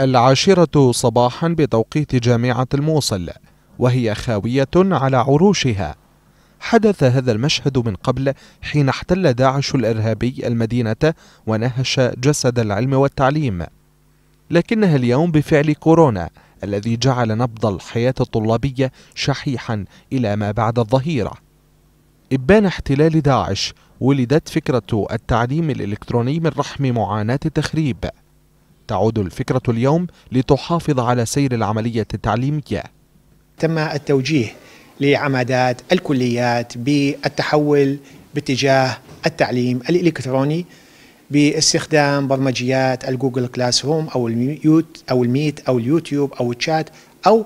العاشرة صباحا بتوقيت جامعة الموصل وهي خاوية على عروشها حدث هذا المشهد من قبل حين احتل داعش الإرهابي المدينة ونهش جسد العلم والتعليم لكنها اليوم بفعل كورونا الذي جعل نبض الحياة الطلابية شحيحا إلى ما بعد الظهيرة إبان احتلال داعش ولدت فكرة التعليم الإلكتروني من رحم معاناة التخريب تعود الفكرة اليوم لتحافظ على سير العملية التعليمية تم التوجيه لعمادات الكليات بالتحول باتجاه التعليم الإلكتروني باستخدام برمجيات الجوجل كلاس روم أو الميوت أو الميت أو اليوتيوب أو الشات أو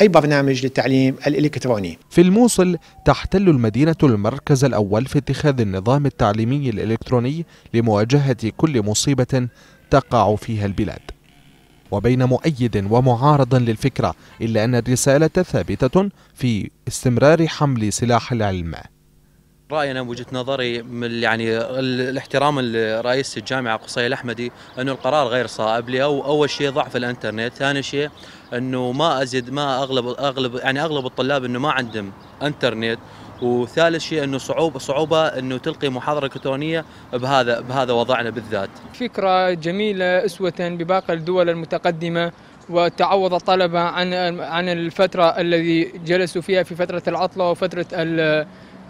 أي برنامج للتعليم الإلكتروني في الموصل تحتل المدينة المركز الأول في اتخاذ النظام التعليمي الإلكتروني لمواجهة كل مصيبة تقع فيها البلاد وبين مؤيد ومعارض للفكرة إلا أن الرسالة ثابتة في استمرار حمل سلاح العلم راينا وجهة نظري يعني الاحترام لرئيس الجامعه قصي الاحمدي انه القرار غير صائب لي أو اول شيء ضعف الانترنت، ثاني شيء انه ما ازيد ما اغلب اغلب يعني اغلب الطلاب انه ما عندهم انترنت وثالث شيء انه صعوبه صعوبه انه تلقي محاضره الكترونيه بهذا بهذا وضعنا بالذات. فكره جميله اسوه بباقي الدول المتقدمه وتعوض الطلبه عن عن الفتره الذي جلسوا فيها في فتره العطله وفتره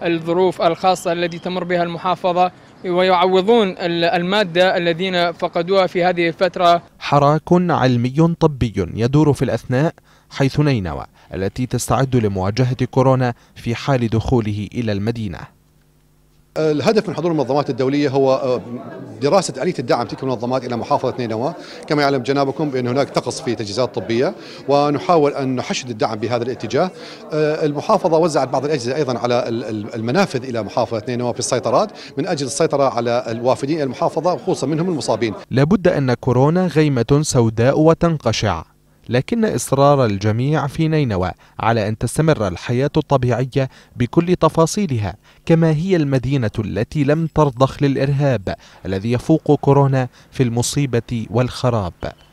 الظروف الخاصه التي تمر بها المحافظه ويعوضون المادة الذين فقدوها في هذه الفترة حراك علمي طبي يدور في الأثناء حيث نينوى التي تستعد لمواجهة كورونا في حال دخوله إلى المدينة الهدف من حضور المنظمات الدولية هو آه، دراسة آلية الدعم تلك المنظمات إلى محافظة نينوى كما يعلم جنابكم بأن هناك تقص في تجهيزات طبية ونحاول أن نحشد الدعم بهذا الاتجاه آه، المحافظة وزعت بعض الأجهزة أيضا على المنافذ إلى محافظة نينوى في السيطرات من أجل السيطرة على الوافدين إلى المحافظة وخصوصا منهم المصابين لابد أن كورونا غيمة سوداء وتنقشع لكن إصرار الجميع في نينوى على أن تستمر الحياة الطبيعية بكل تفاصيلها كما هي المدينة التي لم ترضخ للإرهاب الذي يفوق كورونا في المصيبة والخراب